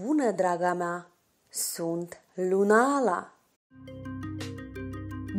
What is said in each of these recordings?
Bună, draga mea! Sunt Lunala!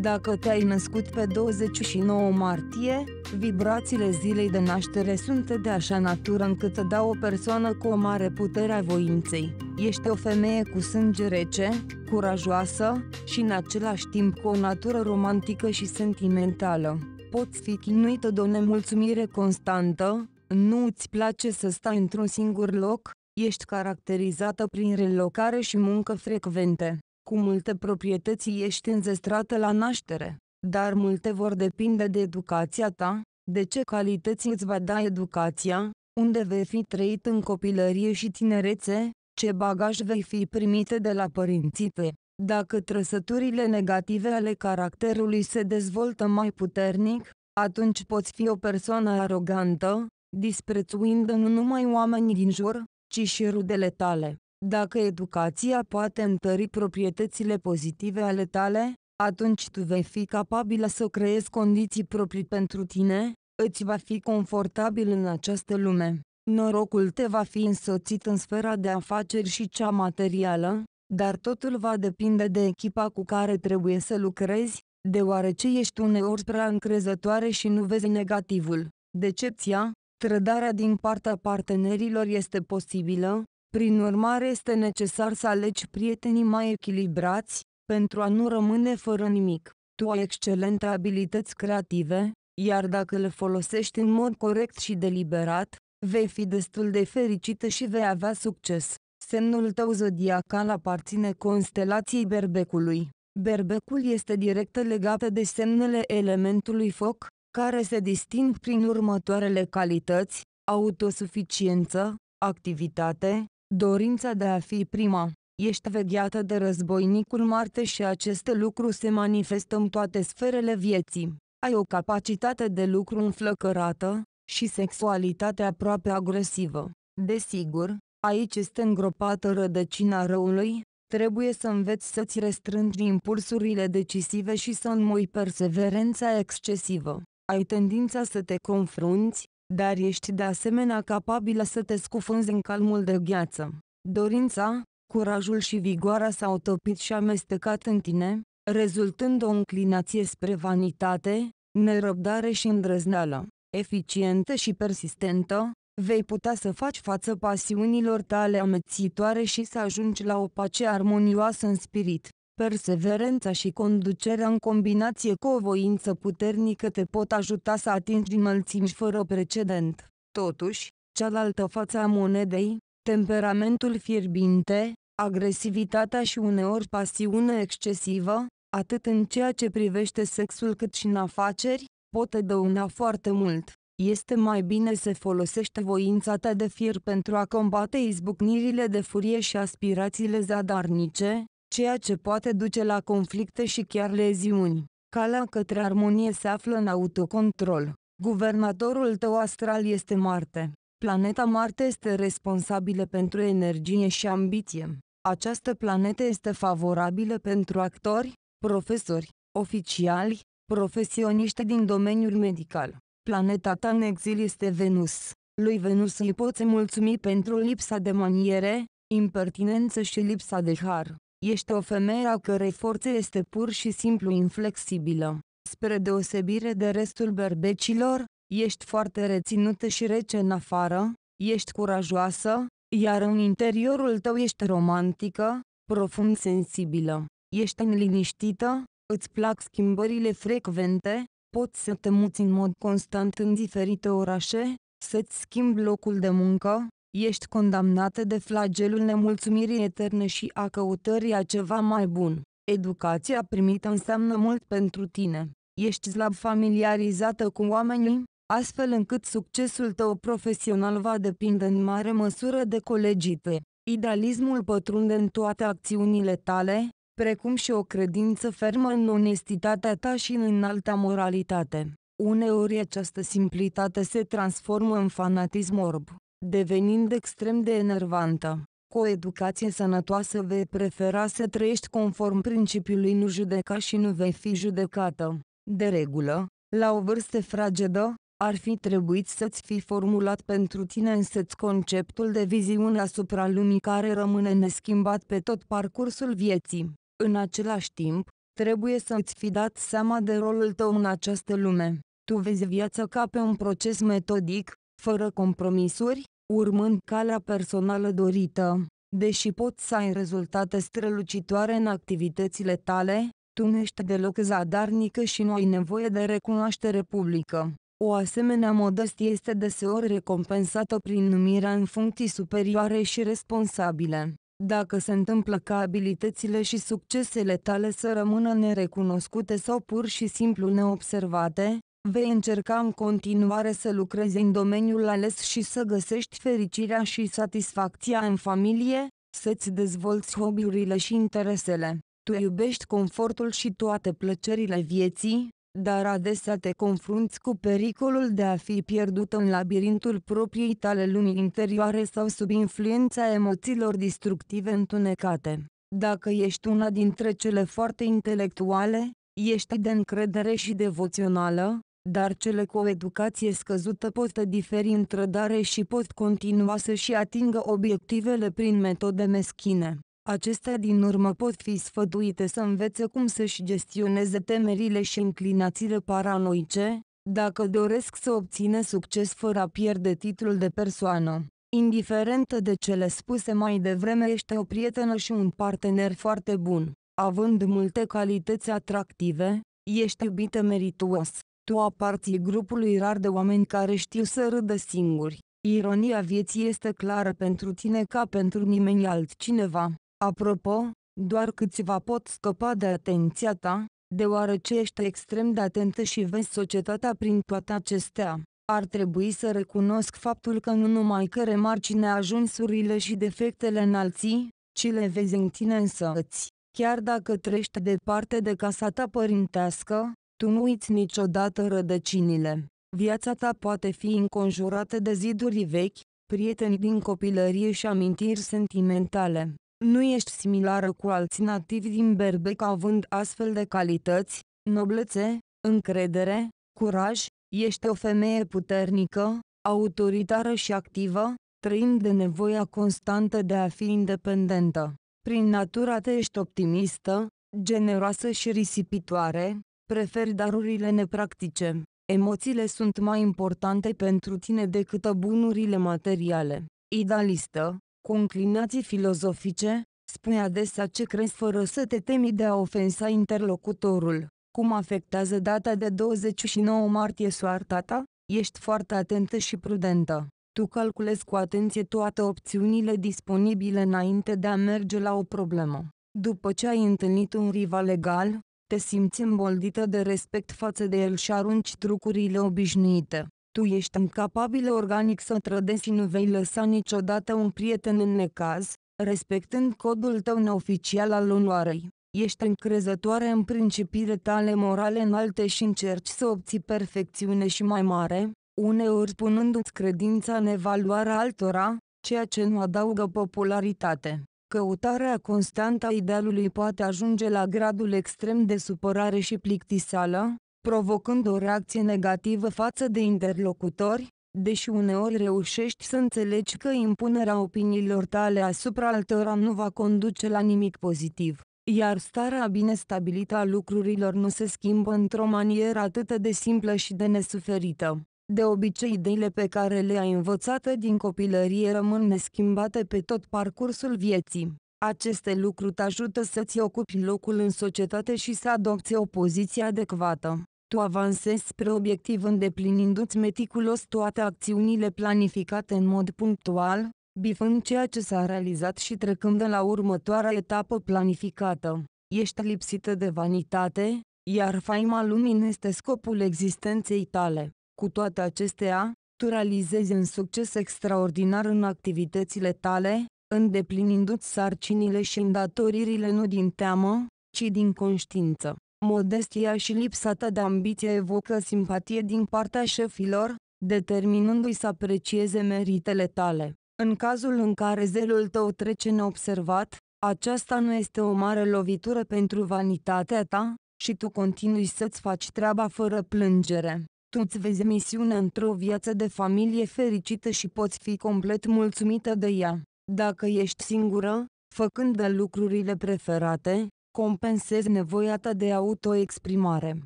Dacă te-ai născut pe 29 martie, vibrațiile zilei de naștere sunt de așa natură încât te dau o persoană cu o mare putere a voinței. Ești o femeie cu sânge rece, curajoasă și în același timp cu o natură romantică și sentimentală. Poți fi chinuită de o nemulțumire constantă, nu îți place să stai într-un singur loc, ești caracterizată prin relocare și muncă frecvente. Cu multe proprietăți ești înzestrată la naștere, dar multe vor depinde de educația ta, de ce calități îți va da educația, unde vei fi trăit în copilărie și tinerețe, ce bagaj vei fi primite de la părinții tăi. Dacă trăsăturile negative ale caracterului se dezvoltă mai puternic, atunci poți fi o persoană arogantă, disprețuind nu numai oamenii din jur, ci și rudele tale. Dacă educația poate întări proprietățile pozitive ale tale, atunci tu vei fi capabilă să creezi condiții proprii pentru tine, îți va fi confortabil în această lume. Norocul te va fi însoțit în sfera de afaceri și cea materială, dar totul va depinde de echipa cu care trebuie să lucrezi, deoarece ești uneori prea încrezătoare și nu vezi negativul. Decepția, Trădarea din partea partenerilor este posibilă, prin urmare este necesar să alegi prietenii mai echilibrați, pentru a nu rămâne fără nimic. Tu ai excelente abilități creative, iar dacă le folosești în mod corect și deliberat, vei fi destul de fericită și vei avea succes. Semnul tău zodiacal aparține constelației berbecului. Berbecul este direct legat de semnele elementului foc, care se disting prin următoarele calități, autosuficiență, activitate, dorința de a fi prima. Ești vegheată de războinicul Marte și acest lucru se manifestă în toate sferele vieții. Ai o capacitate de lucru înflăcărată și sexualitate aproape agresivă. Desigur, aici este îngropată rădăcina răului, trebuie să înveți să-ți restrângi impulsurile decisive și să înmoi perseverența excesivă ai tendința să te confrunți, dar ești de asemenea capabilă să te scufunzi în calmul de gheață. Dorința, curajul și vigoarea s-au topit și amestecat în tine, rezultând o înclinație spre vanitate, nerăbdare și îndrăzneală. Eficientă și persistentă, vei putea să faci față pasiunilor tale amețitoare și să ajungi la o pace armonioasă în spirit. Perseverența și conducerea în combinație cu o voință puternică te pot ajuta să atingi înălțimi fără precedent. Totuși, cealaltă față a monedei, temperamentul fierbinte, agresivitatea și uneori pasiune excesivă, atât în ceea ce privește sexul cât și în afaceri, pot dăuna foarte mult. Este mai bine să folosești voința ta de fier pentru a combate izbucnirile de furie și aspirațiile zadarnice, ceea ce poate duce la conflicte și chiar leziuni. Calea către armonie se află în autocontrol. Guvernatorul tău astral este Marte. Planeta Marte este responsabilă pentru energie și ambiție. Această planetă este favorabilă pentru actori, profesori, oficiali, profesioniști din domeniul medical. Planeta ta în exil este Venus. Lui Venus îi poți mulțumi pentru lipsa de maniere, impertinență și lipsa de har. Ești o femeie a cărei forță este pur și simplu inflexibilă. Spre deosebire de restul berbecilor, ești foarte reținută și rece în afară, ești curajoasă, iar în interiorul tău ești romantică, profund sensibilă. Ești înliniștită, îți plac schimbările frecvente, poți să te muți în mod constant în diferite orașe, să-ți schimbi locul de muncă, ești condamnată de flagelul nemulțumirii eterne și a căutării a ceva mai bun. Educația primită înseamnă mult pentru tine. Ești slab familiarizată cu oamenii, astfel încât succesul tău profesional va depinde în mare măsură de colegii tăi. Idealismul pătrunde în toate acțiunile tale, precum și o credință fermă în onestitatea ta și în înalta moralitate. Uneori această simplitate se transformă în fanatism orb devenind extrem de enervantă. Cu o educație sănătoasă vei prefera să trăiești conform principiului nu judeca și nu vei fi judecată. De regulă, la o vârstă fragedă, ar fi trebuit să-ți fi formulat pentru tine însăți conceptul de viziune asupra lumii care rămâne neschimbat pe tot parcursul vieții. În același timp, trebuie să ți fi dat seama de rolul tău în această lume. Tu vezi viața ca pe un proces metodic, fără compromisuri, urmând calea personală dorită. Deși poți să ai rezultate strălucitoare în activitățile tale, tu nu ești deloc zadarnică și nu ai nevoie de recunoaștere publică. O asemenea modestie este deseori recompensată prin numirea în funcții superioare și responsabile. Dacă se întâmplă ca abilitățile și succesele tale să rămână nerecunoscute sau pur și simplu neobservate, Vei încerca în continuare să lucrezi în domeniul ales și să găsești fericirea și satisfacția în familie, să-ți dezvolți hobby-urile și interesele. Tu iubești confortul și toate plăcerile vieții, dar adesea te confrunți cu pericolul de a fi pierdut în labirintul propriei tale lumii interioare sau sub influența emoțiilor distructive întunecate. Dacă ești una dintre cele foarte intelectuale, ești de încredere și devoțională, dar cele cu o educație scăzută pot diferi în trădare și pot continua să-și atingă obiectivele prin metode meschine. Acestea din urmă pot fi sfătuite să învețe cum să-și gestioneze temerile și inclinațiile paranoice, dacă doresc să obțină succes fără a pierde titlul de persoană. Indiferent de cele spuse mai devreme, ești o prietenă și un partener foarte bun. Având multe calități atractive, ești iubită merituos. Tu aparții grupului rar de oameni care știu să râdă singuri. Ironia vieții este clară pentru tine ca pentru nimeni altcineva. Apropo, doar câțiva pot scăpa de atenția ta, deoarece ești extrem de atentă și vezi societatea prin toate acestea. Ar trebui să recunosc faptul că nu numai că remarci neajunsurile și defectele în alții, ci le vezi în tine însăți. Chiar dacă trești departe de casa ta părintească, tu nu uiți niciodată rădăcinile. Viața ta poate fi înconjurată de ziduri vechi, prieteni din copilărie și amintiri sentimentale. Nu ești similară cu alți nativi din Berbec având astfel de calități, noblețe, încredere, curaj, ești o femeie puternică, autoritară și activă, trăind de nevoia constantă de a fi independentă. Prin natura te ești optimistă, generoasă și risipitoare, Preferi darurile nepractice. Emoțiile sunt mai importante pentru tine decât bunurile materiale. Idealistă, cu înclinații filozofice, spune adesea ce crezi fără să te temi de a ofensa interlocutorul. Cum afectează data de 29 martie soarta ta? Ești foarte atentă și prudentă. Tu calculezi cu atenție toate opțiunile disponibile înainte de a merge la o problemă. După ce ai întâlnit un rival legal, te simți îmboldită de respect față de el și arunci trucurile obișnuite. Tu ești incapabil organic să trădezi și nu vei lăsa niciodată un prieten în necaz, respectând codul tău neoficial al onoarei. Ești încrezătoare în principiile tale morale înalte și încerci să obții perfecțiune și mai mare, uneori punându-ți credința în evaluarea altora, ceea ce nu adaugă popularitate. Căutarea constantă a idealului poate ajunge la gradul extrem de supărare și plictisală, provocând o reacție negativă față de interlocutori, deși uneori reușești să înțelegi că impunerea opiniilor tale asupra altora nu va conduce la nimic pozitiv, iar starea bine stabilită a lucrurilor nu se schimbă într-o manieră atât de simplă și de nesuferită. De obicei ideile pe care le-ai învățat din copilărie rămân neschimbate pe tot parcursul vieții. Aceste lucruri te ajută să-ți ocupi locul în societate și să adopți o poziție adecvată. Tu avansezi spre obiectiv îndeplinindu-ți meticulos toate acțiunile planificate în mod punctual, bifând ceea ce s-a realizat și trecând de la următoarea etapă planificată. Ești lipsită de vanitate, iar faima lumii este scopul existenței tale. Cu toate acestea, tu realizezi un succes extraordinar în activitățile tale, îndeplinindu-ți sarcinile și îndatoririle nu din teamă, ci din conștiință. Modestia și lipsa ta de ambiție evocă simpatie din partea șefilor, determinându-i să aprecieze meritele tale. În cazul în care zelul tău trece neobservat, aceasta nu este o mare lovitură pentru vanitatea ta, și tu continui să-ți faci treaba fără plângere tu îți vezi misiunea într-o viață de familie fericită și poți fi complet mulțumită de ea. Dacă ești singură, făcând de lucrurile preferate, compensezi nevoia ta de autoexprimare.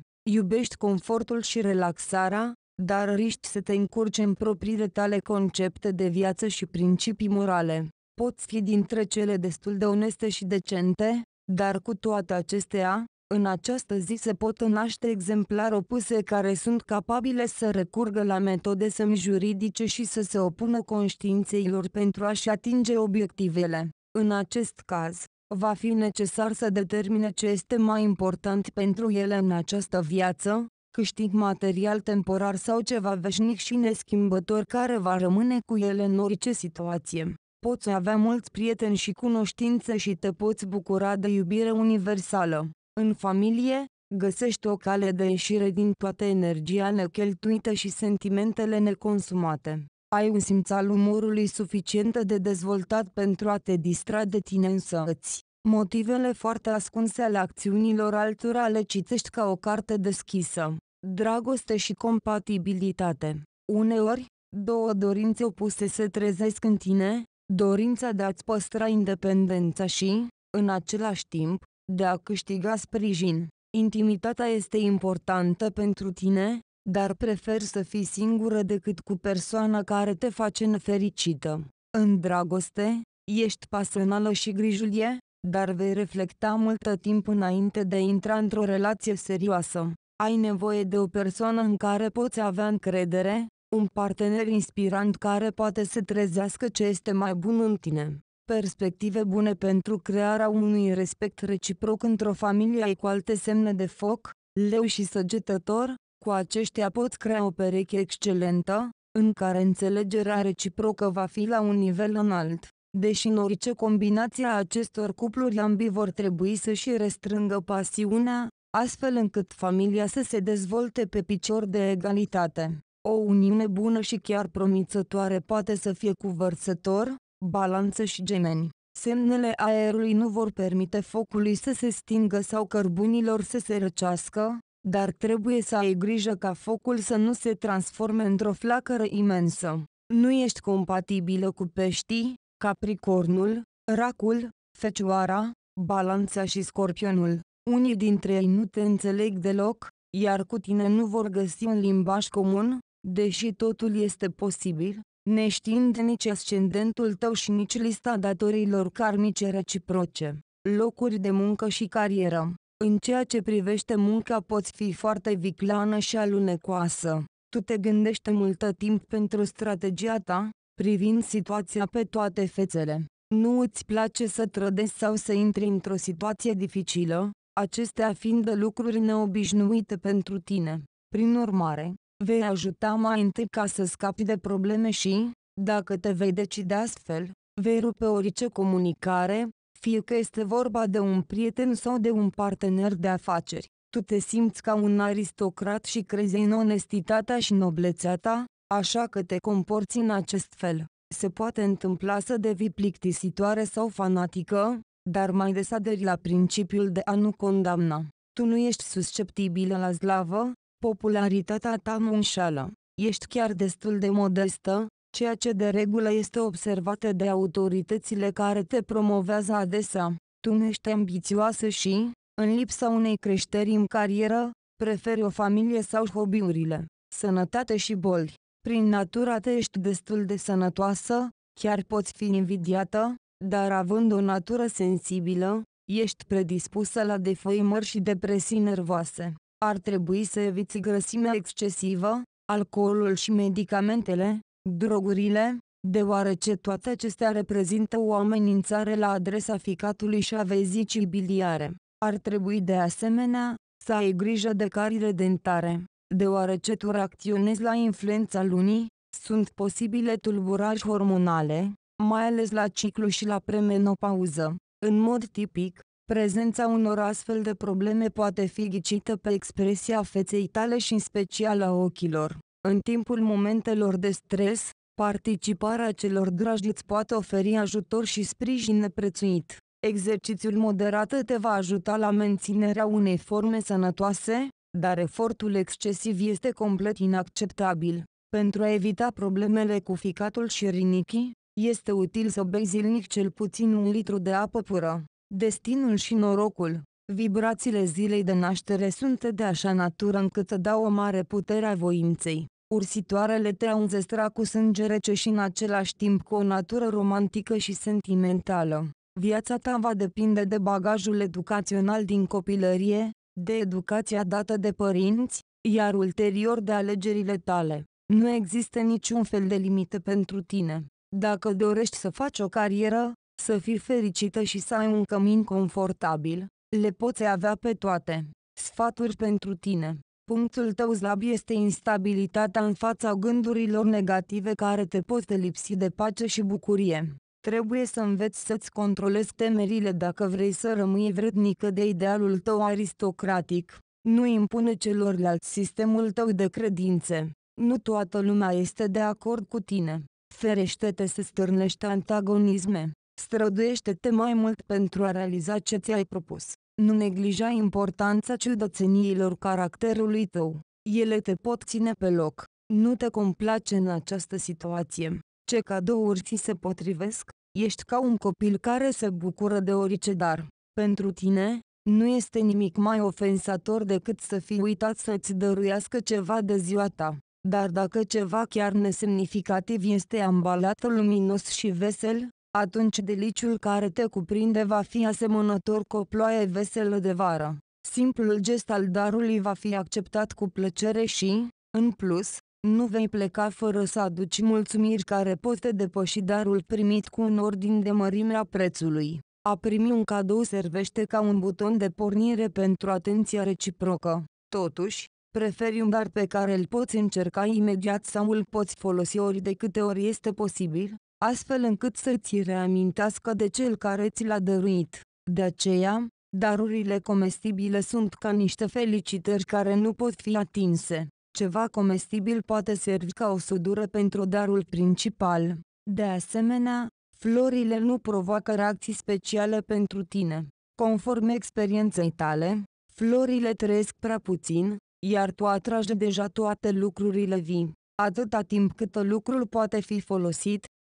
Iubești confortul și relaxarea, dar riști să te încurci în propriile tale concepte de viață și principii morale. Poți fi dintre cele destul de oneste și decente, dar cu toate acestea, în această zi se pot naște exemplare opuse care sunt capabile să recurgă la metode semn-juridice și să se opună conștiinței lor pentru a-și atinge obiectivele. În acest caz, va fi necesar să determine ce este mai important pentru ele în această viață, câștig material temporar sau ceva veșnic și neschimbător care va rămâne cu ele în orice situație. Poți avea mulți prieteni și cunoștințe și te poți bucura de iubire universală. În familie, găsești o cale de ieșire din toată energia necheltuită și sentimentele neconsumate. Ai un simț al umorului suficient de dezvoltat pentru a te distra de tine însăți. Motivele foarte ascunse ale acțiunilor altora le citești ca o carte deschisă. Dragoste și compatibilitate. Uneori, două dorințe opuse se trezesc în tine, dorința de a-ți păstra independența și, în același timp, de a câștiga sprijin. Intimitatea este importantă pentru tine, dar prefer să fii singură decât cu persoana care te face nefericită. În dragoste, ești pasională și grijulie, dar vei reflecta multă timp înainte de a intra într-o relație serioasă. Ai nevoie de o persoană în care poți avea încredere, un partener inspirant care poate să trezească ce este mai bun în tine perspective bune pentru crearea unui respect reciproc într-o familie cu alte semne de foc, leu și săgetător, cu aceștia pot crea o pereche excelentă, în care înțelegerea reciprocă va fi la un nivel înalt. Deși în orice combinația acestor cupluri ambii vor trebui să-și restrângă pasiunea, astfel încât familia să se dezvolte pe picior de egalitate. O uniune bună și chiar promițătoare poate să fie cuvărsător, balanță și gemeni. Semnele aerului nu vor permite focului să se stingă sau cărbunilor să se răcească, dar trebuie să ai grijă ca focul să nu se transforme într-o flacără imensă. Nu ești compatibilă cu peștii, capricornul, racul, fecioara, balanța și scorpionul. Unii dintre ei nu te înțeleg deloc, iar cu tine nu vor găsi un limbaj comun, deși totul este posibil, neștiind nici ascendentul tău și nici lista datorilor karmice reciproce, locuri de muncă și carieră. În ceea ce privește munca poți fi foarte viclană și alunecoasă. Tu te gândești multă timp pentru strategia ta, privind situația pe toate fețele. Nu îți place să trădești sau să intri într-o situație dificilă, acestea fiind lucruri neobișnuite pentru tine. Prin urmare, vei ajuta mai întâi ca să scapi de probleme și, dacă te vei decide astfel, vei rupe orice comunicare, fie că este vorba de un prieten sau de un partener de afaceri. Tu te simți ca un aristocrat și crezi în onestitatea și noblețea ta, așa că te comporți în acest fel. Se poate întâmpla să devii plictisitoare sau fanatică, dar mai des aderi la principiul de a nu condamna. Tu nu ești susceptibilă la zlavă, Popularitatea ta înșală. Ești chiar destul de modestă, ceea ce de regulă este observată de autoritățile care te promovează adesea. Tu nu ești ambițioasă și, în lipsa unei creșteri în carieră, preferi o familie sau hobby-urile, sănătate și boli. Prin natura te ești destul de sănătoasă, chiar poți fi invidiată, dar având o natură sensibilă, ești predispusă la defăimări și depresii nervoase. Ar trebui să eviți grăsimea excesivă, alcoolul și medicamentele, drogurile, deoarece toate acestea reprezintă o amenințare la adresa ficatului și a vezicii biliare. Ar trebui de asemenea să ai grijă de carile dentare, deoarece tu reacționezi la influența lunii, sunt posibile tulburări hormonale, mai ales la ciclu și la premenopauză. În mod tipic, Prezența unor astfel de probleme poate fi ghicită pe expresia feței tale și în special a ochilor. În timpul momentelor de stres, participarea celor dragi îți poate oferi ajutor și sprijin neprețuit. Exercițiul moderat te va ajuta la menținerea unei forme sănătoase, dar efortul excesiv este complet inacceptabil. Pentru a evita problemele cu ficatul și rinichii, este util să bei zilnic cel puțin un litru de apă pură. Destinul și norocul, vibrațiile zilei de naștere sunt de așa natură încât dau o mare putere a voinței. Ursitoarele te înzestrat cu sânge rece și în același timp cu o natură romantică și sentimentală. Viața ta va depinde de bagajul educațional din copilărie, de educația dată de părinți, iar ulterior de alegerile tale. Nu există niciun fel de limită pentru tine. Dacă dorești să faci o carieră, să fii fericită și să ai un cămin confortabil, le poți avea pe toate. Sfaturi pentru tine. Punctul tău slab este instabilitatea în fața gândurilor negative care te pot lipsi de pace și bucurie. Trebuie să înveți să-ți controlezi temerile dacă vrei să rămâi vrednică de idealul tău aristocratic. Nu impune celorlalți sistemul tău de credințe. Nu toată lumea este de acord cu tine. Ferește-te să stârnești antagonisme. Străduiește-te mai mult pentru a realiza ce ți-ai propus. Nu neglija importanța ciudățeniilor caracterului tău. Ele te pot ține pe loc. Nu te complace în această situație. Ce cadouri ți se potrivesc? Ești ca un copil care se bucură de orice dar. Pentru tine, nu este nimic mai ofensator decât să fii uitat să-ți dăruiască ceva de ziua ta. Dar dacă ceva chiar nesemnificativ este ambalat luminos și vesel, atunci deliciul care te cuprinde va fi asemănător cu o ploaie veselă de vară. Simplul gest al darului va fi acceptat cu plăcere și, în plus, nu vei pleca fără să aduci mulțumiri care pot te depăși darul primit cu un ordin de mărime a prețului. A primi un cadou servește ca un buton de pornire pentru atenția reciprocă. Totuși, preferi un dar pe care îl poți încerca imediat sau îl poți folosi ori de câte ori este posibil, astfel încât să ți reamintească de cel care ți l-a dăruit. De aceea, darurile comestibile sunt ca niște felicitări care nu pot fi atinse. Ceva comestibil poate servi ca o sudură pentru darul principal. De asemenea, florile nu provoacă reacții speciale pentru tine. Conform experienței tale, florile trăiesc prea puțin, iar tu atragi deja toate lucrurile vii. Atâta timp cât lucrul poate fi folosit,